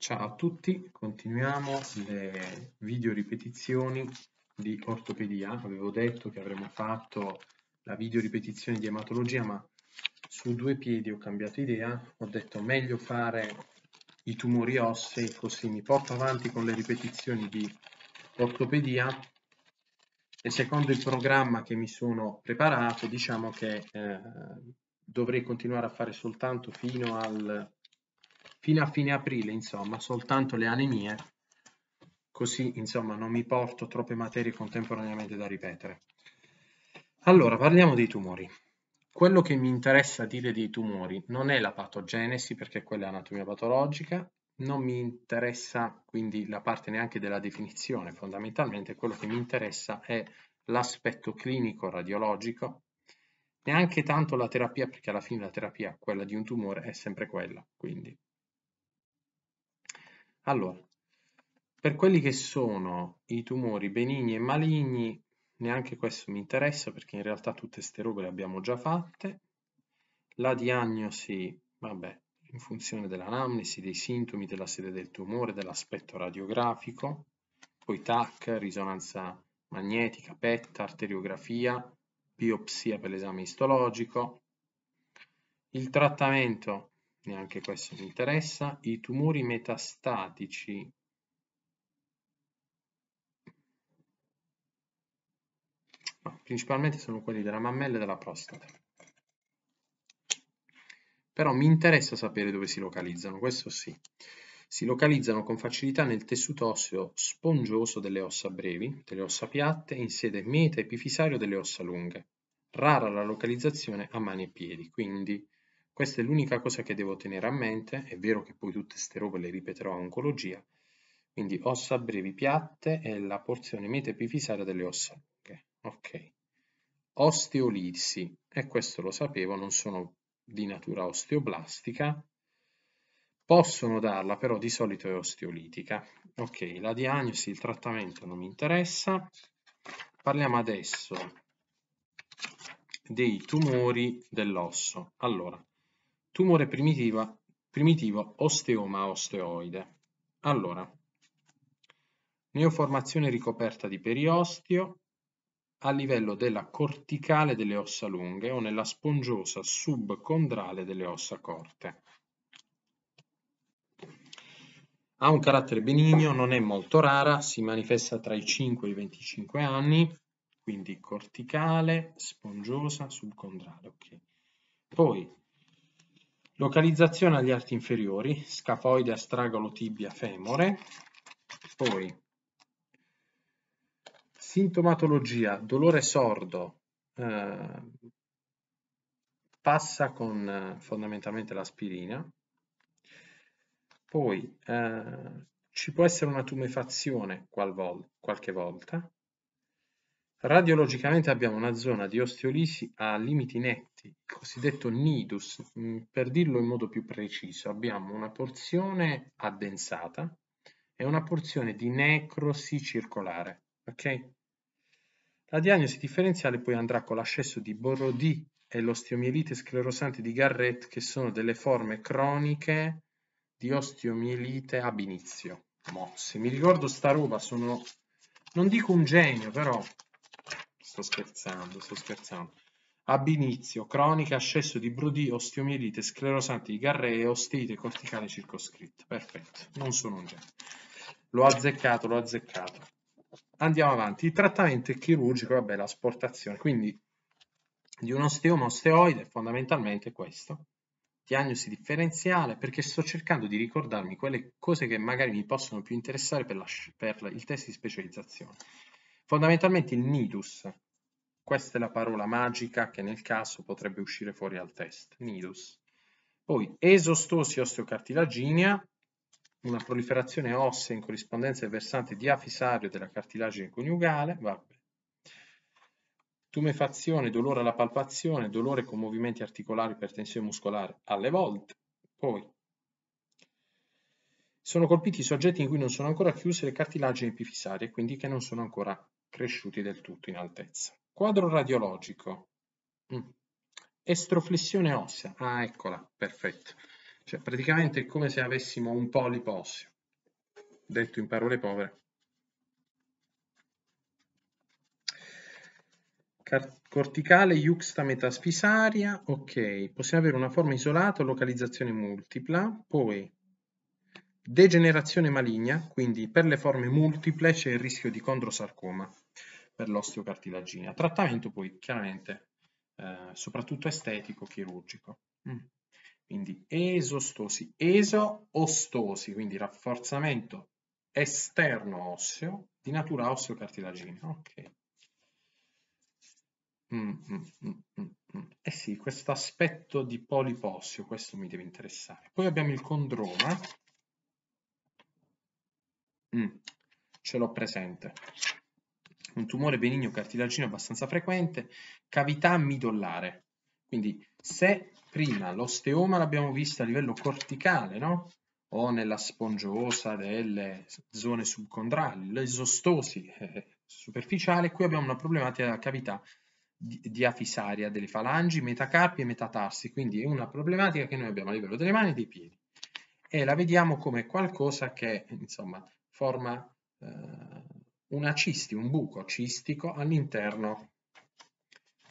Ciao a tutti, continuiamo le video ripetizioni di ortopedia. Avevo detto che avremmo fatto la video ripetizione di ematologia, ma su due piedi ho cambiato idea. Ho detto meglio fare i tumori ossei, così mi porto avanti con le ripetizioni di ortopedia. E secondo il programma che mi sono preparato, diciamo che eh, dovrei continuare a fare soltanto fino al fino a fine aprile, insomma, soltanto le anemie, così insomma non mi porto troppe materie contemporaneamente da ripetere. Allora, parliamo dei tumori. Quello che mi interessa dire dei tumori non è la patogenesi, perché quella è anatomia patologica, non mi interessa quindi la parte neanche della definizione, fondamentalmente quello che mi interessa è l'aspetto clinico radiologico, neanche tanto la terapia, perché alla fine la terapia, quella di un tumore, è sempre quella, quindi allora, per quelli che sono i tumori benigni e maligni, neanche questo mi interessa perché in realtà tutte queste robe le abbiamo già fatte. La diagnosi, vabbè, in funzione dell'anamnesi, dei sintomi, della sede del tumore, dell'aspetto radiografico, poi TAC, risonanza magnetica, PET, arteriografia, biopsia per l'esame istologico. Il trattamento neanche questo mi interessa, i tumori metastatici no, principalmente sono quelli della mammella e della prostata. Però mi interessa sapere dove si localizzano, questo sì. Si localizzano con facilità nel tessuto osseo spongioso delle ossa brevi, delle ossa piatte, in sede meta-epifisario delle ossa lunghe. Rara la localizzazione a mani e piedi, quindi questa è l'unica cosa che devo tenere a mente, è vero che poi tutte queste robe le ripeterò a oncologia, quindi ossa brevi piatte e la porzione metaepifisaria delle ossa Ok. Osteolisi, e questo lo sapevo, non sono di natura osteoblastica, possono darla però di solito è osteolitica. Ok, la diagnosi, il trattamento non mi interessa. Parliamo adesso dei tumori dell'osso. Allora, Tumore primitivo osteoma osteoide. Allora, neoformazione ricoperta di periostio a livello della corticale delle ossa lunghe o nella spongiosa subcondrale delle ossa corte. Ha un carattere benigno, non è molto rara, si manifesta tra i 5 e i 25 anni, quindi corticale, spongiosa, subcondrale. Okay. Poi Localizzazione agli arti inferiori, scafoide, astragalo, tibia, femore. Poi, sintomatologia, dolore sordo, eh, passa con eh, fondamentalmente l'aspirina. Poi, eh, ci può essere una tumefazione qualvol qualche volta. Radiologicamente abbiamo una zona di osteolisi a limiti netti, cosiddetto nidus. Mm, per dirlo in modo più preciso, abbiamo una porzione addensata e una porzione di necrosi circolare. ok? La diagnosi differenziale poi andrà con l'ascesso di borodì e l'osteomielite sclerosante di Garrett, che sono delle forme croniche di osteomielite ab initio. se Mi ricordo sta roba, sono non dico un genio, però sto scherzando, sto scherzando. Ab inizio, cronica, ascesso di Brody, osteomielite, sclerosante di Garré e osteite corticale circoscritta. Perfetto, non sono un genere. L'ho azzeccato, l'ho azzeccato. Andiamo avanti. Il trattamento è chirurgico, vabbè, l'asportazione. Quindi di un osteoma osteoide fondamentalmente è questo. Diagnosi differenziale, perché sto cercando di ricordarmi quelle cose che magari mi possono più interessare per, la, per il test di specializzazione. Fondamentalmente il nidus, questa è la parola magica che nel caso potrebbe uscire fuori al test, nidus. Poi esostosi osteocartilaginea, una proliferazione ossea in corrispondenza del versante diafisario della cartilagine coniugale, vabbè. Tumefazione, dolore alla palpazione, dolore con movimenti articolari per tensione muscolare alle volte. Poi sono colpiti i soggetti in cui non sono ancora chiuse le cartilagini epifisarie, quindi che non sono ancora cresciuti del tutto in altezza. Quadro radiologico. Mm. Estroflessione ossea. Ah, eccola, perfetto. Cioè, praticamente è come se avessimo un polipo osseo. Detto in parole povere. corticale iuxta metaspisaria. Ok, possiamo avere una forma isolata o localizzazione multipla. Poi Degenerazione maligna, quindi per le forme multiple c'è il rischio di condrosarcoma per l'osteocartilaginea. Trattamento poi chiaramente eh, soprattutto estetico chirurgico. Mm. Quindi esostosi, esoostosi, quindi rafforzamento esterno osseo di natura osteocartilaginea. Ok. Mm mm, mm, mm, mm, eh sì, questo aspetto di polipossio, questo mi deve interessare. Poi abbiamo il condroma, Mm, ce l'ho presente. Un tumore benigno cartilagino abbastanza frequente, cavità midollare. Quindi se prima l'osteoma l'abbiamo vista a livello corticale, no? o nella spongiosa delle zone subcondrali, l'esostosi eh, superficiale, qui abbiamo una problematica della cavità diafisaria delle falangi, metacarpi e metatarsi, quindi è una problematica che noi abbiamo a livello delle mani e dei piedi e la vediamo come qualcosa che insomma forma eh, una cisti, un buco cistico all'interno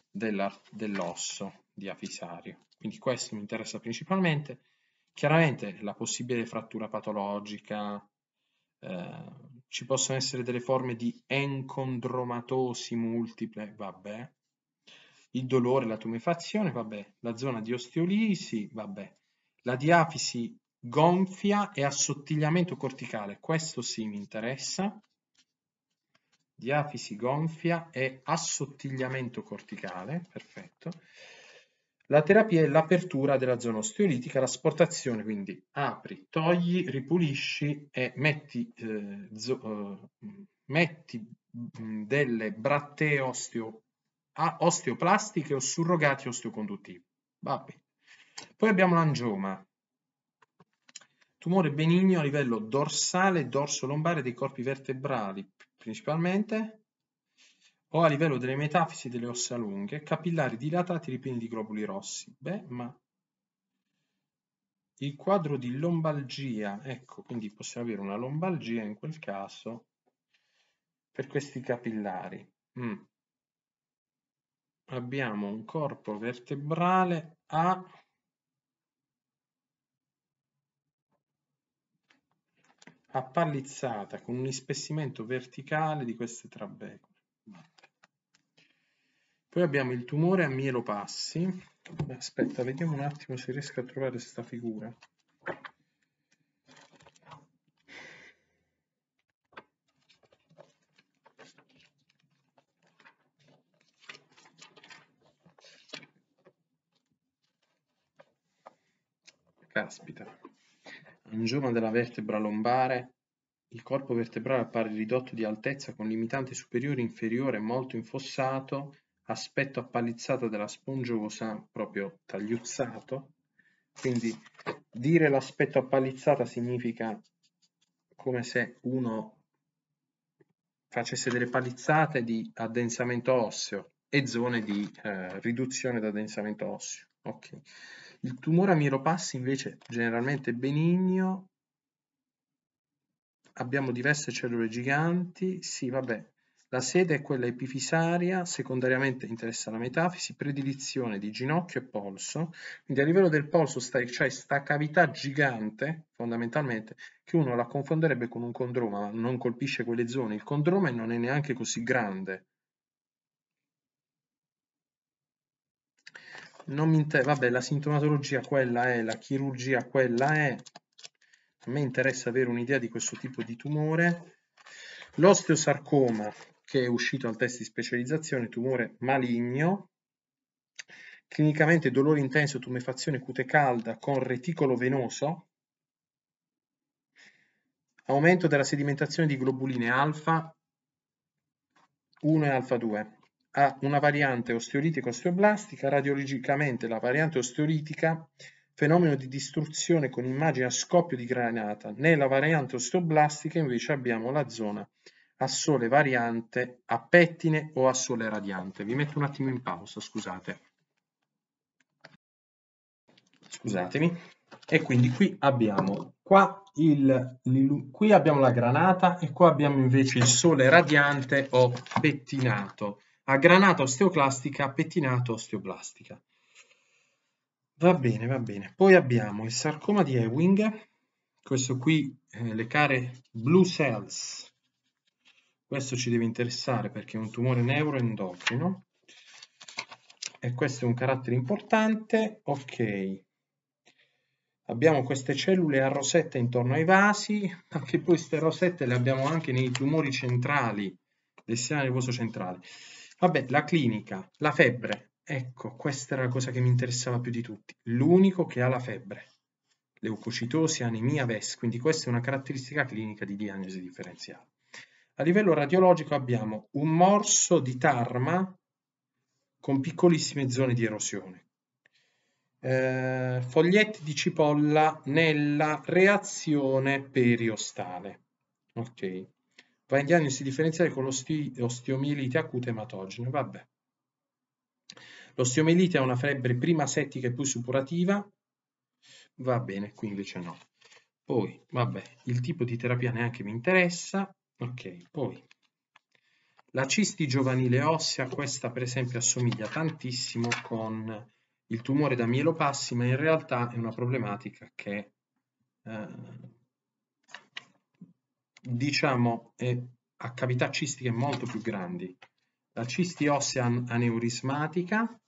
dell'osso dell di Afisario. Quindi questo mi interessa principalmente. Chiaramente la possibile frattura patologica, eh, ci possono essere delle forme di encondromatosi multiple, vabbè, il dolore, la tumefazione, vabbè, la zona di osteolisi, vabbè, la diafisi gonfia e assottigliamento corticale, questo sì mi interessa, diafisi gonfia e assottigliamento corticale, perfetto. La terapia è l'apertura della zona osteolitica, l'asportazione, quindi apri, togli, ripulisci e metti, eh, zo, eh, metti mm, delle brattee osteo, ah, osteoplastiche o surrogati osteoconduttivi. Va bene. Poi abbiamo l'angioma, Tumore benigno a livello dorsale e dorso-lombare dei corpi vertebrali, principalmente, o a livello delle metafisi delle ossa lunghe, capillari dilatati ripieni di globuli rossi. Beh, ma il quadro di lombalgia, ecco, quindi possiamo avere una lombalgia in quel caso per questi capillari. Mm. Abbiamo un corpo vertebrale a appallizzata con un ispessimento verticale di queste trabecole. Poi abbiamo il tumore a mielopassi. Aspetta, vediamo un attimo se riesco a trovare questa figura. Caspita un giorno della vertebra lombare il corpo vertebrale appare ridotto di altezza con limitante superiore inferiore molto infossato, aspetto appalizzata della spongiosa, proprio tagliuzzato. Quindi dire l'aspetto appalizzata significa come se uno facesse delle palizzate di addensamento osseo e zone di eh, riduzione d'addensamento osseo. Okay. Il tumore a Miropassi invece generalmente benigno, abbiamo diverse cellule giganti, sì vabbè, la sede è quella epifisaria, secondariamente interessa la metafisi, predilizione di ginocchio e polso, quindi a livello del polso c'è cioè sta cavità gigante, fondamentalmente, che uno la confonderebbe con un condroma, ma non colpisce quelle zone, il condroma non è neanche così grande, non mi interessa, vabbè, la sintomatologia quella è, la chirurgia quella è, a me interessa avere un'idea di questo tipo di tumore. L'osteosarcoma, che è uscito al test di specializzazione, tumore maligno, clinicamente dolore intenso, tumefazione cute calda con reticolo venoso, aumento della sedimentazione di globuline alfa 1 e alfa 2 ha una variante osteolitica-osteoblastica, radiologicamente la variante osteolitica, fenomeno di distruzione con immagine a scoppio di granata, nella variante osteoblastica invece abbiamo la zona a sole variante, a pettine o a sole radiante. Vi metto un attimo in pausa, scusate. Scusatemi. E quindi qui abbiamo, qua il, qui abbiamo la granata e qua abbiamo invece il sole radiante o pettinato a granata osteoclastica, a pettinato osteoblastica. Va bene, va bene. Poi abbiamo il sarcoma di Ewing, questo qui, eh, le care blue cells. Questo ci deve interessare perché è un tumore neuroendocrino. E questo è un carattere importante. Ok. Abbiamo queste cellule a rosetta intorno ai vasi, anche poi queste rosette le abbiamo anche nei tumori centrali, del sistema nervoso centrale. Vabbè, la clinica, la febbre. Ecco, questa era la cosa che mi interessava più di tutti. L'unico che ha la febbre. Leucocitosi, anemia, VES, quindi questa è una caratteristica clinica di diagnosi differenziale. A livello radiologico abbiamo un morso di tarma con piccolissime zone di erosione, eh, foglietti di cipolla nella reazione periostale. Ok va in diagnosi differenziale con l'osteomielite acuta ematogena. Vabbè. L'osteomielite è una febbre prima settica e poi suppurativa, va bene, qui invece no. Poi, vabbè, il tipo di terapia neanche mi interessa, ok, poi la cisti giovanile ossea, questa per esempio assomiglia tantissimo con il tumore da mielopassi, ma in realtà è una problematica che eh, diciamo, eh, a cavità cistiche molto più grandi, la cisti ossea aneurismatica,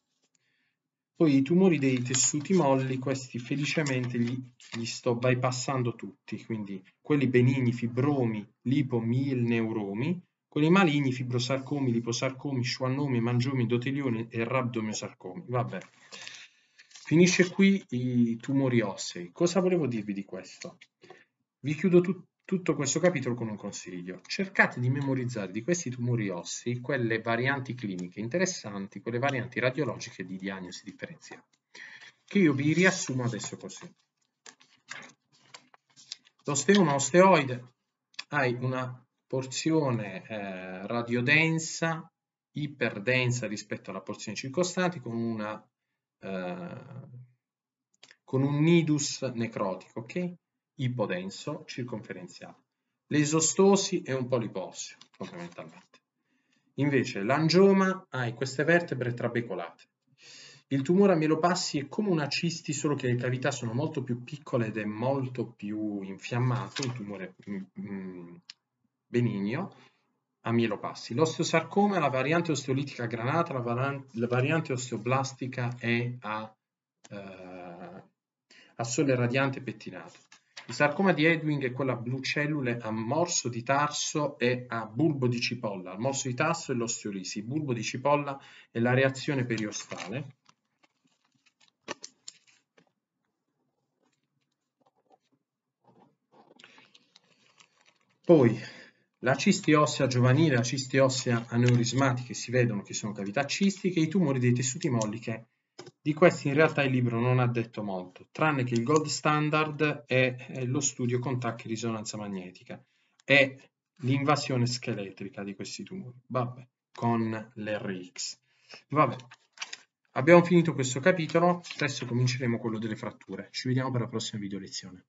poi i tumori dei tessuti molli, questi felicemente li, li sto bypassando tutti, quindi quelli benigni, fibromi, lipomil, neuromi, quelli maligni, fibrosarcomi, liposarcomi, schwannomi, mangiomi, dotelioni e rabdomiosarcomi. Vabbè, finisce qui i tumori ossei. Cosa volevo dirvi di questo? Vi chiudo tutto tutto questo capitolo con un consiglio. Cercate di memorizzare di questi tumori ossi quelle varianti cliniche interessanti, quelle varianti radiologiche di diagnosi differenziale, che io vi riassumo adesso così. L'osteoma osteoide hai una porzione eh, radiodensa, iperdensa rispetto alla porzione circostante, con, una, eh, con un nidus necrotico, ok? ipodenso circonferenziale. L'esostosi è un polipostio, fondamentalmente. Invece l'angioma hai queste vertebre trabecolate. Il tumore a mielopassi è come una cisti, solo che le cavità sono molto più piccole ed è molto più infiammato, un tumore mm, mm, benigno a mielopassi. L'osteosarcoma è la variante osteolitica granata, la, var la variante osteoblastica è a, eh, a sole radiante pettinato. Il sarcoma di Edwing è quella blu cellule a morso di tarso e a bulbo di cipolla. Il morso di tarso è l'osteolisi, il bulbo di cipolla è la reazione periostale. Poi la cisti ossea giovanile, la cisti ossea aneurismatica si vedono che sono cavità cistiche, i tumori dei tessuti molli che di questi in realtà il libro non ha detto molto, tranne che il gold standard è lo studio con tacchi di risonanza magnetica e l'invasione scheletrica di questi tumori, vabbè, con l'RX. Vabbè, abbiamo finito questo capitolo, adesso cominceremo quello delle fratture. Ci vediamo per la prossima video lezione.